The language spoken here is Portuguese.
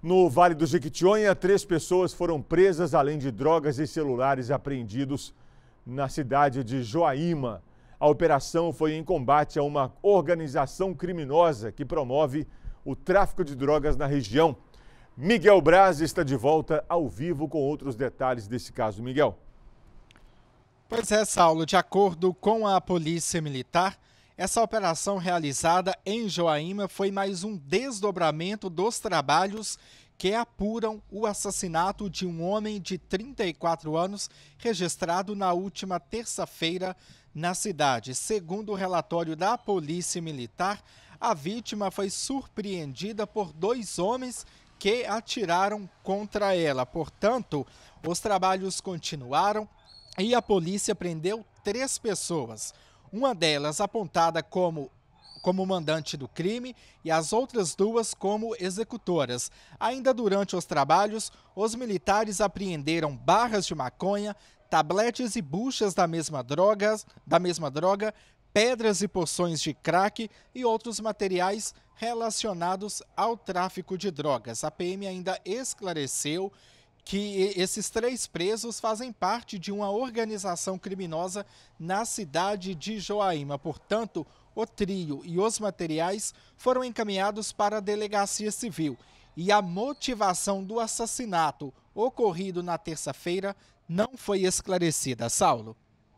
No Vale do Jequitinhonha, três pessoas foram presas, além de drogas e celulares apreendidos na cidade de Joaíma. A operação foi em combate a uma organização criminosa que promove o tráfico de drogas na região. Miguel Braz está de volta ao vivo com outros detalhes desse caso. Miguel. Pois é, Saulo. De acordo com a Polícia Militar, essa operação realizada em Joaíma foi mais um desdobramento dos trabalhos que apuram o assassinato de um homem de 34 anos registrado na última terça-feira na cidade. Segundo o relatório da Polícia Militar, a vítima foi surpreendida por dois homens que atiraram contra ela. Portanto, os trabalhos continuaram e a polícia prendeu três pessoas uma delas apontada como como mandante do crime e as outras duas como executoras. Ainda durante os trabalhos, os militares apreenderam barras de maconha, tabletes e buchas da mesma droga, da mesma droga, pedras e porções de crack e outros materiais relacionados ao tráfico de drogas. A PM ainda esclareceu que esses três presos fazem parte de uma organização criminosa na cidade de Joaíma. Portanto, o trio e os materiais foram encaminhados para a delegacia civil. E a motivação do assassinato ocorrido na terça-feira não foi esclarecida. Saulo.